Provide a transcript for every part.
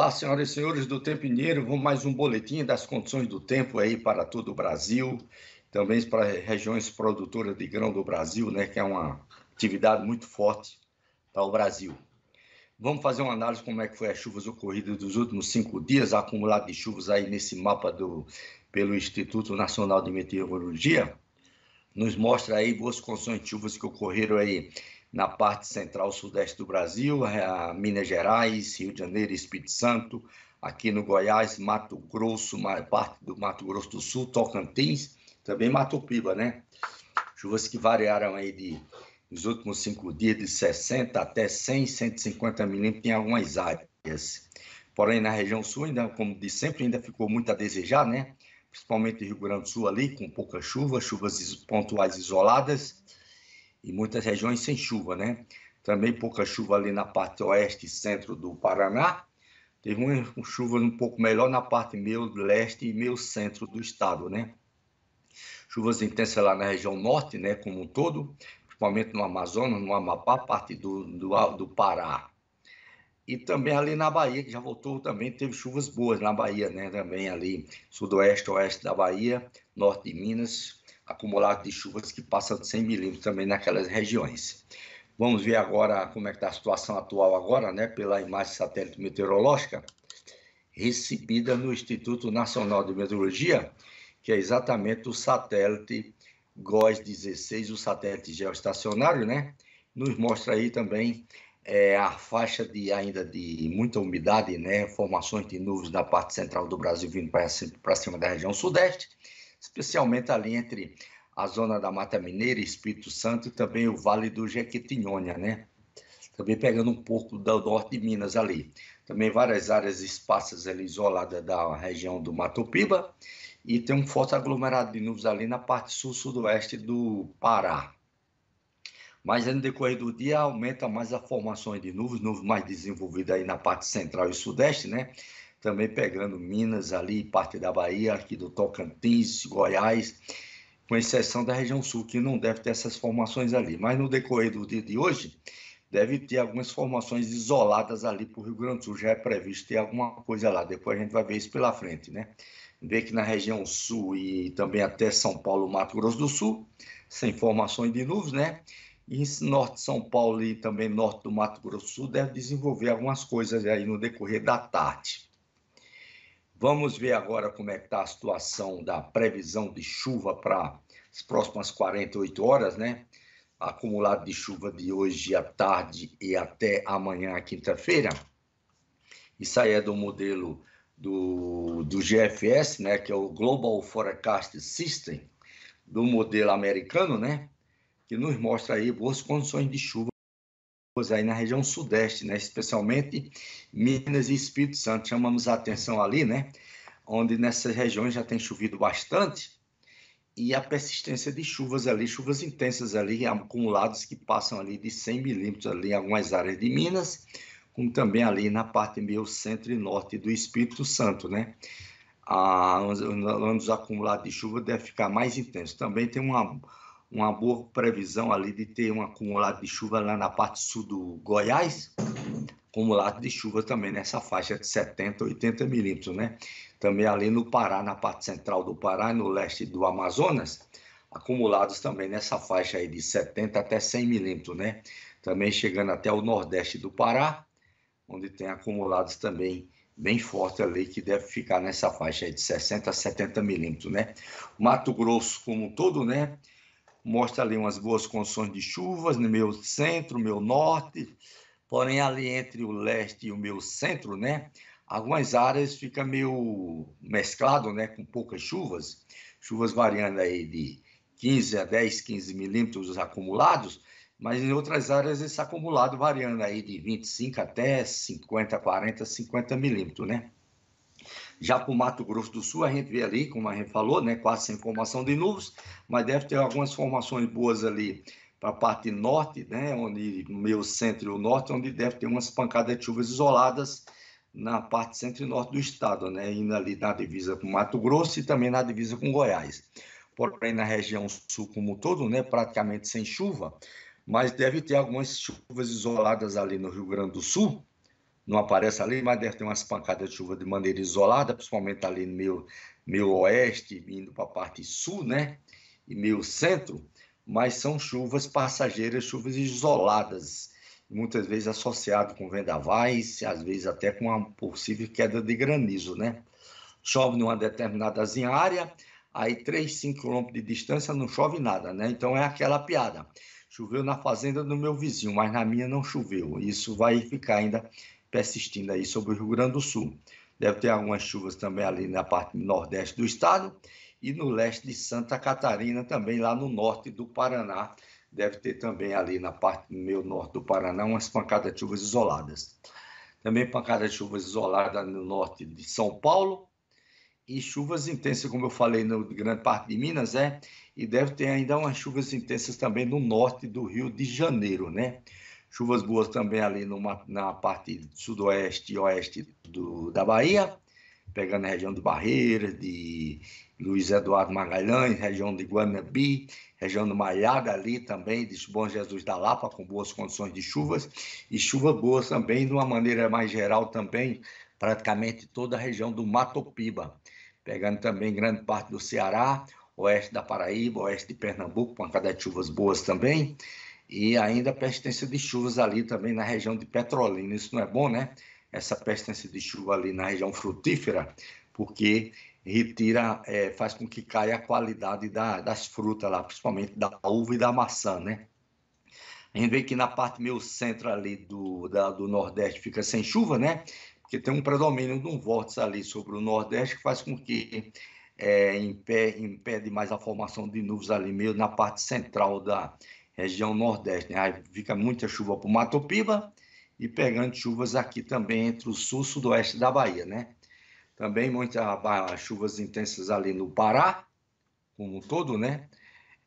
Olá, senhoras e senhores do Tempo Mineiro, vamos mais um boletim das condições do tempo aí para todo o Brasil, também para regiões produtoras de grão do Brasil, né, que é uma atividade muito forte para o Brasil. Vamos fazer uma análise como é que foi as chuvas ocorridas dos últimos cinco dias, acumulado de chuvas aí nesse mapa do, pelo Instituto Nacional de Meteorologia, nos mostra aí boas condições de chuvas que ocorreram aí na parte central sudeste do Brasil, é Minas Gerais, Rio de Janeiro, Espírito Santo, aqui no Goiás, Mato Grosso, parte do Mato Grosso do Sul, Tocantins, também Mato Piba, né? Chuvas que variaram aí de, nos últimos cinco dias de 60 até 100, 150 milímetros em algumas áreas. Porém, na região sul, ainda, como de sempre, ainda ficou muito a desejar, né? Principalmente no Rio Grande do Sul ali, com pouca chuva, chuvas pontuais isoladas e muitas regiões sem chuva, né? Também pouca chuva ali na parte oeste e centro do Paraná. Teve uma chuva um pouco melhor na parte meio leste e meio centro do estado, né? Chuvas intensas lá na região norte, né, como um todo, principalmente no Amazonas, no Amapá, parte do, do, do Pará. E também ali na Bahia, que já voltou também, teve chuvas boas na Bahia, né? Também ali, sudoeste, oeste da Bahia, norte de Minas, acumulado de chuvas que passa de 100 milímetros também naquelas regiões. Vamos ver agora como é que está a situação atual agora, né, pela imagem satélite meteorológica recebida no Instituto Nacional de Meteorologia, que é exatamente o satélite GOES-16, o satélite geoestacionário, né? Nos mostra aí também é, a faixa de ainda de muita umidade, né? Formações de nuvens da parte central do Brasil vindo para cima da região sudeste especialmente ali entre a zona da Mata Mineira, Espírito Santo e também o Vale do Jequitinhonha, né? Também pegando um pouco do norte de Minas ali. Também várias áreas esparsas ali isoladas da região do Mato Piba e tem um forte aglomerado de nuvens ali na parte sul-sudoeste do Pará. Mas no decorrer do dia aumenta mais a formação de nuvens, nuvens mais desenvolvidas aí na parte central e sudeste, né? também pegando Minas ali, parte da Bahia, aqui do Tocantins, Goiás, com exceção da região sul, que não deve ter essas formações ali. Mas no decorrer do dia de hoje, deve ter algumas formações isoladas ali para o Rio Grande do Sul. Já é previsto ter alguma coisa lá. Depois a gente vai ver isso pela frente, né? Ver que na região sul e também até São Paulo, Mato Grosso do Sul, sem formações de nuvens, né? E norte de São Paulo e também norte do Mato Grosso do Sul deve desenvolver algumas coisas aí no decorrer da tarde. Vamos ver agora como é que está a situação da previsão de chuva para as próximas 48 horas, né? Acumulado de chuva de hoje à tarde e até amanhã, quinta-feira. Isso aí é do modelo do, do GFS, né? Que é o Global Forecast System, do modelo americano, né? Que nos mostra aí boas condições de chuva aí na região sudeste, né? especialmente Minas e Espírito Santo. Chamamos a atenção ali, né? onde nessas regiões já tem chovido bastante e a persistência de chuvas ali, chuvas intensas ali, acumulados que passam ali de 100 milímetros ali em algumas áreas de Minas, como também ali na parte meio centro e norte do Espírito Santo, né? Ah, onde os acumulados de chuva devem ficar mais intensos. Também tem uma uma boa previsão ali de ter um acumulado de chuva lá na parte sul do Goiás, acumulado de chuva também nessa faixa de 70, 80 milímetros, né? Também ali no Pará, na parte central do Pará e no leste do Amazonas, acumulados também nessa faixa aí de 70 até 100 milímetros, né? Também chegando até o nordeste do Pará, onde tem acumulados também bem forte ali, que deve ficar nessa faixa aí de 60 a 70 milímetros, né? Mato Grosso como um todo, né? mostra ali umas boas condições de chuvas no meu centro, meu norte, porém ali entre o leste e o meu centro, né? Algumas áreas fica meio mesclado, né? Com poucas chuvas, chuvas variando aí de 15 a 10, 15 milímetros acumulados, mas em outras áreas esse acumulado variando aí de 25 até 50, 40, 50 milímetros, né? Já para o Mato Grosso do Sul, a gente vê ali, como a gente falou, né, quase sem formação de nuvens, mas deve ter algumas formações boas ali para a parte norte, né, onde meio centro e o norte, onde deve ter umas pancadas de chuvas isoladas na parte centro e norte do estado, né, indo ali na divisa com Mato Grosso e também na divisa com Goiás. Porém, na região sul como um todo, né, praticamente sem chuva, mas deve ter algumas chuvas isoladas ali no Rio Grande do Sul, não aparece ali, mas deve ter umas pancadas de chuva de maneira isolada, principalmente ali no meio, meio oeste, indo para a parte sul, né? E meio centro, mas são chuvas passageiras, chuvas isoladas, muitas vezes associado com vendavais, às vezes até com uma possível queda de granizo, né? Chove numa determinada área, aí 3, 5 quilômetros de distância não chove nada, né? Então é aquela piada. Choveu na fazenda do meu vizinho, mas na minha não choveu. Isso vai ficar ainda persistindo aí sobre o Rio Grande do Sul. Deve ter algumas chuvas também ali na parte nordeste do estado e no leste de Santa Catarina, também lá no norte do Paraná. Deve ter também ali na parte meio norte do Paraná umas pancadas de chuvas isoladas. Também pancadas de chuvas isoladas no norte de São Paulo e chuvas intensas, como eu falei, na grande parte de Minas, é, e deve ter ainda umas chuvas intensas também no norte do Rio de Janeiro, né? chuvas boas também ali numa, na parte sudoeste e oeste do, da Bahia, pegando a região do Barreiras, de Luiz Eduardo Magalhães, região de Guanabi, região do Malhada ali também, de Bom Jesus da Lapa, com boas condições de chuvas, e chuvas boas também, de uma maneira mais geral também, praticamente toda a região do Mato Piba, pegando também grande parte do Ceará, oeste da Paraíba, oeste de Pernambuco, pancada de chuvas boas também, e ainda a persistência de chuvas ali também na região de Petrolina. Isso não é bom, né? Essa persistência de chuva ali na região frutífera, porque retira, é, faz com que caia a qualidade da, das frutas lá, principalmente da uva e da maçã, né? A gente vê que na parte meio centro ali do, da, do Nordeste fica sem chuva, né? Porque tem um predomínio de um vórtice ali sobre o Nordeste que faz com que é, impede, impede mais a formação de nuvens ali meio na parte central da, região nordeste. Né? Aí fica muita chuva para o Mato Piba e pegando chuvas aqui também entre o sul e sudoeste da Bahia, né? Também muitas chuvas intensas ali no Pará, como um todo, né?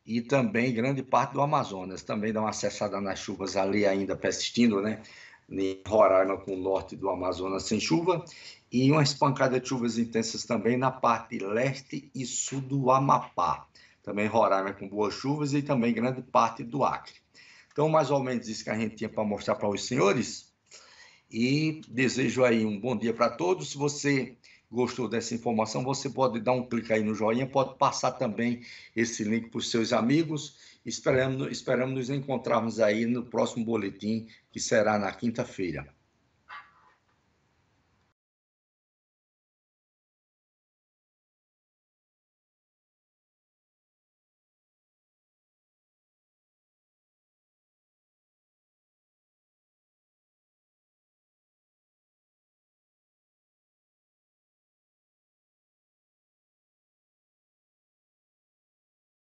E também grande parte do Amazonas. Também dá uma acessada nas chuvas ali ainda persistindo, né? Em Roraima, com o norte do Amazonas sem chuva. E uma espancada de chuvas intensas também na parte leste e sul do Amapá também Roraima com boas chuvas e também grande parte do Acre. Então, mais ou menos isso que a gente tinha para mostrar para os senhores. E desejo aí um bom dia para todos. Se você gostou dessa informação, você pode dar um clique aí no joinha, pode passar também esse link para os seus amigos. Esperamos, esperamos nos encontrarmos aí no próximo boletim, que será na quinta-feira.